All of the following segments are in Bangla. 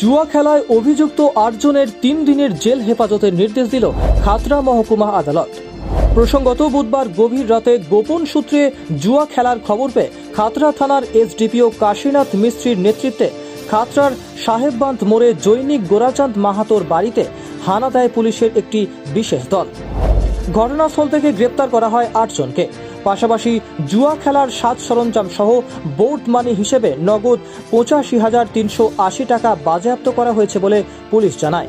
জুয়া খেলায় অভিযুক্ত আটজনের তিন দিনের জেল হেফাজতের নির্দেশ দিল খাতরা মহকুমা আদালত প্রসঙ্গত বুধবার গভীর রাতে গোপন সূত্রে জুয়া খেলার খবর পেয়ে খাতরা থানার এসডিপিও কাশীনাথ মিস্ত্রির নেতৃত্বে খাতরার সাহেববান্ধ মোড়ে জৈনিক গোরাচাঁদ মাহাতোর বাড়িতে হানা দেয় পুলিশের একটি বিশেষ দল ঘটনাস্থল থেকে গ্রেপ্তার করা হয় আটজনকে পাশাপাশি জুয়া খেলার সাত সরঞ্জাম সহ বোর্ড মানি হিসেবে নগদ পঁচাশি হাজার তিনশো আশি টাকা বাজেয়াপ্ত করা হয়েছে বলে পুলিশ জানায়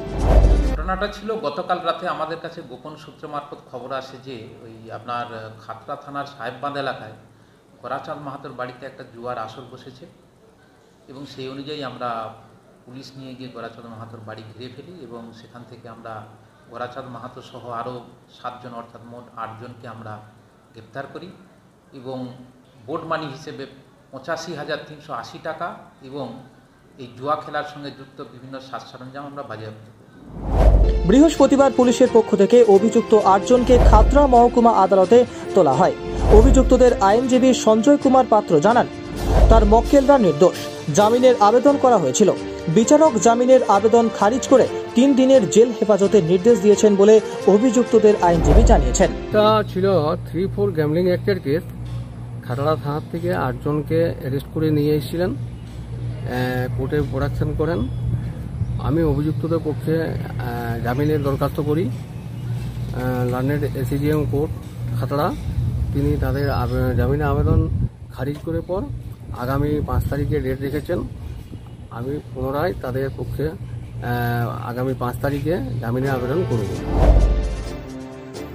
ঘটনাটা ছিল গতকাল রাতে আমাদের কাছে গোপন সূত্র মারফত খবর আসে যে ওই আপনার খাতরা থানার সাহেববাঁধ এলাকায় করাচাঁদ মাহাতোর বাড়িতে একটা জুয়ার আসর বসেছে এবং সেই অনুযায়ী আমরা পুলিশ নিয়ে গিয়ে গোরাচাঁদ মাহাতোর বাড়ি ঘিরে ফেলি এবং সেখান থেকে আমরা গোরাচাঁদ মাহাতো সহ আরও সাতজন অর্থাৎ মোট আটজনকে আমরা গ্রেপ্তার করি এবং বোর্ড মানি হিসেবে পঁচাশি হাজার তিনশো আশি টাকা এবং এই জুয়া খেলার সঙ্গে যুক্ত বিভিন্ন সাজ সরঞ্জাম আমরা বাজেয়াপ্ত বৃহস্পতিবার পুলিশের পক্ষ থেকে অভিযুক্ত আটজনকে খাতরা মহকুমা আদালতে তোলা হয় অভিযুক্তদের আইনজীবী সঞ্জয় কুমার পাত্র জানান তার মক্কেলরা নির্দোষ জামিনের আবেদন করা হয়েছিল বিচারক জামিনের আবেদন খারিজ করে তিন দিনের জেল হেফাজতে নির্দেশ দিয়েছেন বলে অভিযুক্তদের আইনজীবী জানিয়েছেন তা ছিল থ্রি ফোর গ্যামলিং অ্যাক্টের কেস খাতড়া থানার থেকে আটজনকে অ্যারেস্ট করে নিয়ে এসেছিলেন কোর্টে প্রোডাকশন করেন আমি অভিযুক্তদের পক্ষে জামিনের দরখাস্ত করি লার্নেড এসিডিএম কোর্ট খাতড়া তিনি তাদের জামিনের আবেদন খারিজ করে পর আগামী পাঁচ তারিখে ডেট রেখেছেন আমি পুনরায় তাদের পক্ষে আগামী পাঁচ তারিখে জামিনের আবেদন করব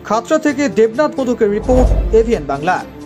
খাত্রা থেকে দেবনাথ মধুকের রিপোর্ট এভিএন বাংলা